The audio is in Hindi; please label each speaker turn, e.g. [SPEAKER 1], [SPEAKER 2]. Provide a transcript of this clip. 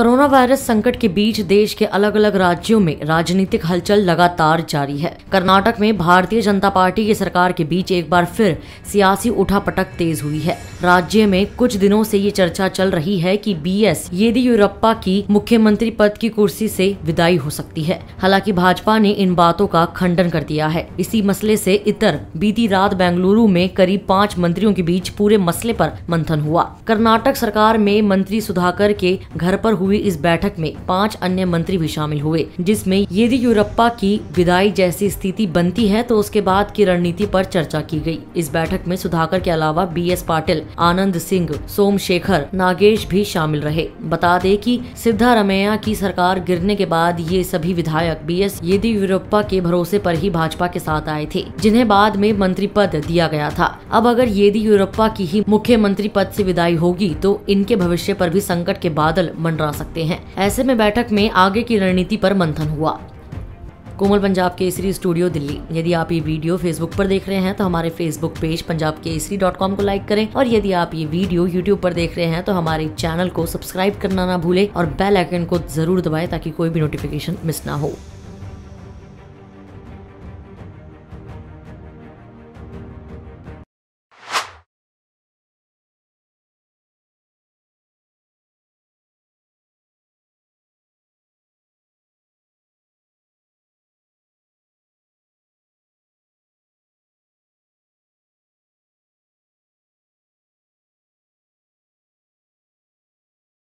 [SPEAKER 1] कोरोना वायरस संकट के बीच देश के अलग अलग राज्यों में राजनीतिक हलचल लगातार जारी है कर्नाटक में भारतीय जनता पार्टी की सरकार के बीच एक बार फिर सियासी उठापटक तेज हुई है राज्य में कुछ दिनों से ये चर्चा चल रही है कि बीएस येदियुरप्पा की मुख्यमंत्री पद की कुर्सी से विदाई हो सकती है हालांकि भाजपा ने इन बातों का खंडन कर दिया है इसी मसले से इतर बीती रात बेंगलुरु में करीब पाँच मंत्रियों के बीच पूरे मसले पर मंथन हुआ कर्नाटक सरकार में मंत्री सुधाकर के घर पर हुई हुई इस बैठक में पाँच अन्य मंत्री भी शामिल हुए जिसमें यदि यूरप्पा की विदाई जैसी स्थिति बनती है तो उसके बाद की रणनीति पर चर्चा की गई इस बैठक में सुधाकर के अलावा बी एस पाटिल आनंद सिंह सोम शेखर नागेश भी शामिल रहे बता दें कि सिद्धारमैया की सरकार गिरने के बाद ये सभी विधायक बी एस येदियुरप्पा के भरोसे पर ही भाजपा के साथ आए थे जिन्हें बाद में मंत्री पद दिया गया था अब अगर येदियुरप्पा की ही मुख्यमंत्री पद से विदाई होगी तो इनके भविष्य पर भी संकट के बादल मंडरा सकते हैं ऐसे में बैठक में आगे की रणनीति पर मंथन हुआ कोमल पंजाब केसरी स्टूडियो दिल्ली यदि आप ये वीडियो फेसबुक पर देख रहे हैं तो हमारे Facebook page Punjab Kesari dot com को लाइक करें और यदि आप ये वीडियो यूट्यूब पर देख रहे हैं तो हमारे चैनल को सब्सक्राइब करना ना भूलें और बेल आइकन को जरूर दबाएं ताकि कोई भी नोटिफिकेशन मिस ना हो